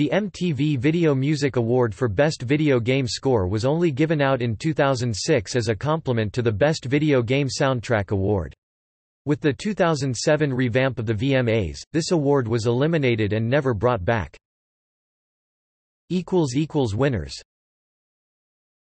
The MTV Video Music Award for Best Video Game Score was only given out in 2006 as a complement to the Best Video Game Soundtrack Award. With the 2007 revamp of the VMAs, this award was eliminated and never brought back. Winners